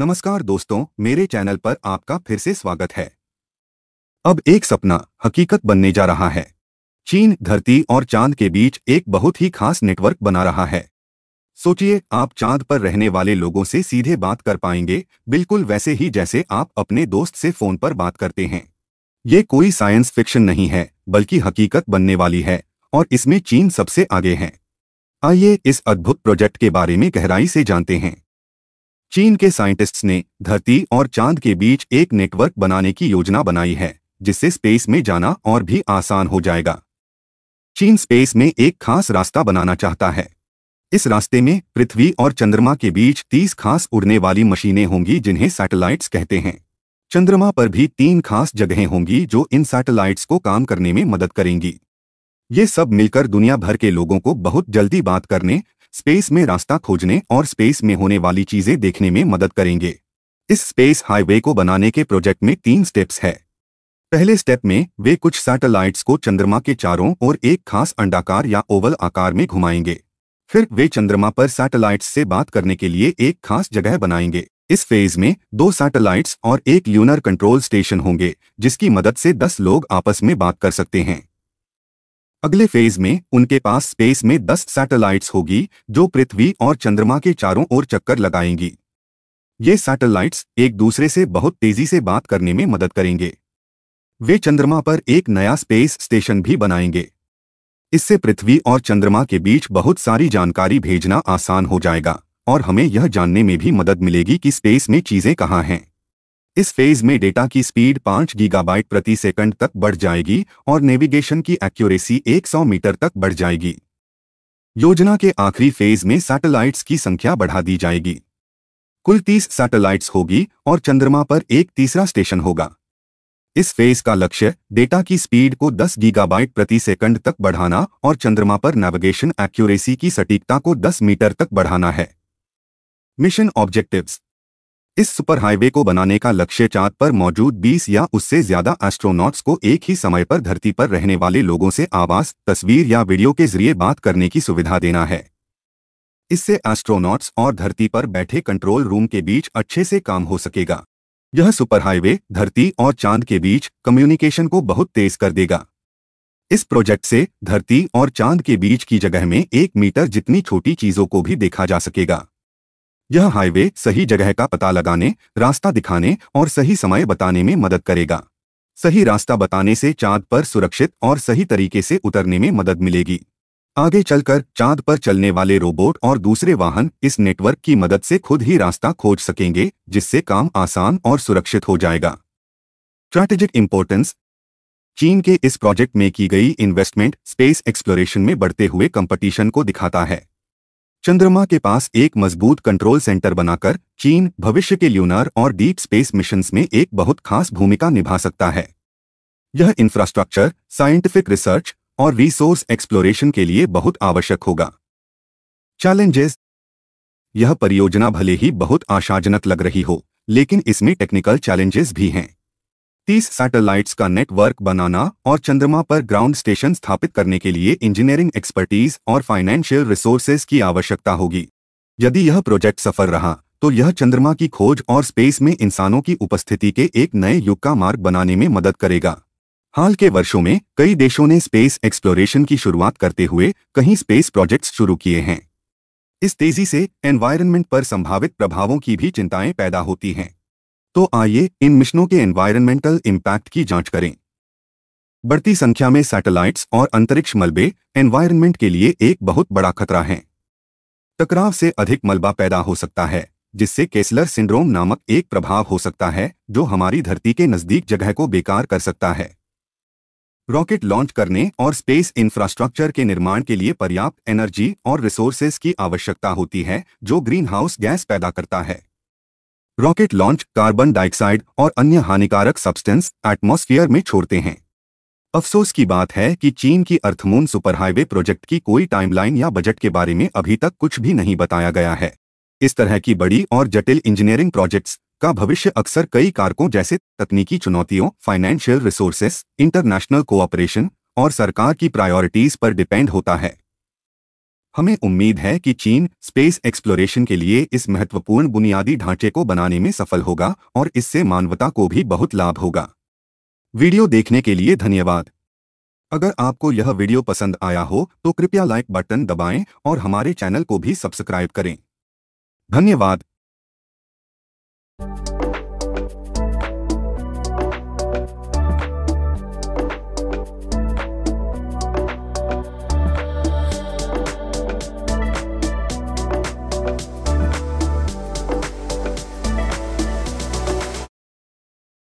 नमस्कार दोस्तों मेरे चैनल पर आपका फिर से स्वागत है अब एक सपना हकीकत बनने जा रहा है चीन धरती और चांद के बीच एक बहुत ही खास नेटवर्क बना रहा है सोचिए आप चांद पर रहने वाले लोगों से सीधे बात कर पाएंगे बिल्कुल वैसे ही जैसे आप अपने दोस्त से फोन पर बात करते हैं ये कोई साइंस फिक्शन नहीं है बल्कि हकीकत बनने वाली है और इसमें चीन सबसे आगे है आइए इस अद्भुत प्रोजेक्ट के बारे में गहराई से जानते हैं चीन के साइंटिस्ट्स ने धरती और चांद के बीच एक नेटवर्क बनाने की योजना बनाई है जिससे स्पेस में जाना और भी आसान हो जाएगा चीन स्पेस में एक खास रास्ता बनाना चाहता है इस रास्ते में पृथ्वी और चंद्रमा के बीच 30 खास उड़ने वाली मशीनें होंगी जिन्हें सैटेलाइट्स कहते हैं चंद्रमा पर भी तीन खास जगहें होंगी जो इन सैटेलाइट्स को काम करने में मदद करेंगी ये सब मिलकर दुनिया भर के लोगों को बहुत जल्दी बात करने स्पेस में रास्ता खोजने और स्पेस में होने वाली चीजें देखने में मदद करेंगे इस स्पेस हाईवे को बनाने के प्रोजेक्ट में तीन स्टेप्स है पहले स्टेप में वे कुछ सैटेलाइट्स को चंद्रमा के चारों और एक खास अंडाकार या ओवल आकार में घुमाएंगे फिर वे चंद्रमा पर सैटेलाइट्स से बात करने के लिए एक खास जगह बनाएंगे इस फेज में दो सैटेलाइट्स और एक ल्यूनर कंट्रोल स्टेशन होंगे जिसकी मदद से 10 लोग आपस में बात कर सकते हैं अगले फेज में उनके पास स्पेस में 10 सैटेलाइट्स होगी जो पृथ्वी और चंद्रमा के चारों ओर चक्कर लगाएंगी ये सैटेलाइट्स एक दूसरे से बहुत तेजी से बात करने में मदद करेंगे वे चंद्रमा पर एक नया स्पेस स्टेशन भी बनाएंगे इससे पृथ्वी और चंद्रमा के बीच बहुत सारी जानकारी भेजना आसान हो जाएगा और हमें यह जानने में भी मदद मिलेगी कि स्पेस में चीजें कहाँ हैं इस फेज में डेटा की स्पीड 5 गीगाबाइट प्रति सेकंड तक बढ़ जाएगी और नेविगेशन की एक्यूरेसी 100 मीटर तक बढ़ जाएगी योजना के आखिरी फेज में सैटेलाइट्स की संख्या बढ़ा दी जाएगी कुल 30 सैटेलाइट्स होगी और चंद्रमा पर एक तीसरा स्टेशन होगा इस फेज का लक्ष्य डेटा की स्पीड को 10 गीगाबाइट प्रति सेकंड तक बढ़ाना और चंद्रमा पर नेविगेशन एक्यूरेसी की सटीकता को 10 मीटर तक बढ़ाना है मिशन ऑब्जेक्टिव्स इस सुपर हाईवे को बनाने का लक्ष्य चांद पर मौजूद 20 या उससे ज्यादा एस्ट्रोनॉट्स को एक ही समय पर धरती पर रहने वाले लोगों से आवाज तस्वीर या वीडियो के जरिए बात करने की सुविधा देना है इससे एस्ट्रोनॉट्स और धरती पर बैठे कंट्रोल रूम के बीच अच्छे से काम हो सकेगा यह सुपर हाईवे धरती और चांद के बीच कम्युनिकेशन को बहुत तेज कर देगा इस प्रोजेक्ट से धरती और चांद के बीच की जगह में एक मीटर जितनी छोटी चीजों को भी देखा जा सकेगा यह हाईवे सही जगह का पता लगाने रास्ता दिखाने और सही समय बताने में मदद करेगा सही रास्ता बताने से चांद पर सुरक्षित और सही तरीके से उतरने में मदद मिलेगी आगे चलकर चांद पर चलने वाले रोबोट और दूसरे वाहन इस नेटवर्क की मदद से खुद ही रास्ता खोज सकेंगे जिससे काम आसान और सुरक्षित हो जाएगा स्ट्रैटेजिक इम्पोर्टेंस चीन के इस प्रोजेक्ट में की गई इन्वेस्टमेंट स्पेस एक्सप्लोरेशन में बढ़ते हुए कंपटीशन को दिखाता है चंद्रमा के पास एक मजबूत कंट्रोल सेंटर बनाकर चीन भविष्य के ल्यूनार और डीप स्पेस मिशन में एक बहुत खास भूमिका निभा सकता है यह इंफ्रास्ट्रक्चर साइंटिफिक रिसर्च और रिसोर्स एक्सप्लोरेशन के लिए बहुत आवश्यक होगा चैलेंजेस यह परियोजना भले ही बहुत आशाजनक लग रही हो लेकिन इसमें टेक्निकल चैलेंजेस भी हैं तीस सैटेलाइट्स का नेटवर्क बनाना और चंद्रमा पर ग्राउंड स्टेशन स्थापित करने के लिए इंजीनियरिंग एक्सपर्टीज और फाइनेंशियल रिसोर्सेज की आवश्यकता होगी यदि यह प्रोजेक्ट सफल रहा तो यह चंद्रमा की खोज और स्पेस में इंसानों की उपस्थिति के एक नए युग का मार्ग बनाने में मदद करेगा हाल के वर्षों में कई देशों ने स्पेस एक्सप्लोरेशन की शुरुआत करते हुए कहीं स्पेस प्रोजेक्ट्स शुरू किए हैं इस तेजी से एनवायरनमेंट पर संभावित प्रभावों की भी चिंताएं पैदा होती हैं तो आइए इन मिशनों के एनवायरमेंटल इम्पैक्ट की जांच करें बढ़ती संख्या में सैटेलाइट्स और अंतरिक्ष मलबे एनवायरमेंट के लिए एक बहुत बड़ा खतरा है टकराव से अधिक मलबा पैदा हो सकता है जिससे केसलर सिंड्रोम नामक एक प्रभाव हो सकता है जो हमारी धरती के नज़दीक जगह को बेकार कर सकता है रॉकेट लॉन्च करने और स्पेस इंफ्रास्ट्रक्चर के निर्माण के लिए पर्याप्त एनर्जी और रिसोर्सेज की आवश्यकता होती है जो ग्रीन हाउस गैस पैदा करता है रॉकेट लॉन्च कार्बन डाइऑक्साइड और अन्य हानिकारक सब्सटेंस एटमॉस्फेयर में छोड़ते हैं अफसोस की बात है कि चीन की अर्थमून सुपरहाईवे प्रोजेक्ट की कोई टाइमलाइन या बजट के बारे में अभी तक कुछ भी नहीं बताया गया है इस तरह की बड़ी और जटिल इंजीनियरिंग प्रोजेक्ट्स का भविष्य अक्सर कई कारकों जैसे तकनीकी चुनौतियों फाइनेंशियल रिसोर्सेस इंटरनेशनल कोऑपरेशन और सरकार की प्रायोरिटीज पर डिपेंड होता है हमें उम्मीद है कि चीन स्पेस एक्सप्लोरेशन के लिए इस महत्वपूर्ण बुनियादी ढांचे को बनाने में सफल होगा और इससे मानवता को भी बहुत लाभ होगा वीडियो देखने के लिए धन्यवाद अगर आपको यह वीडियो पसंद आया हो तो कृपया लाइक बटन दबाएं और हमारे चैनल को भी सब्सक्राइब करें धन्यवाद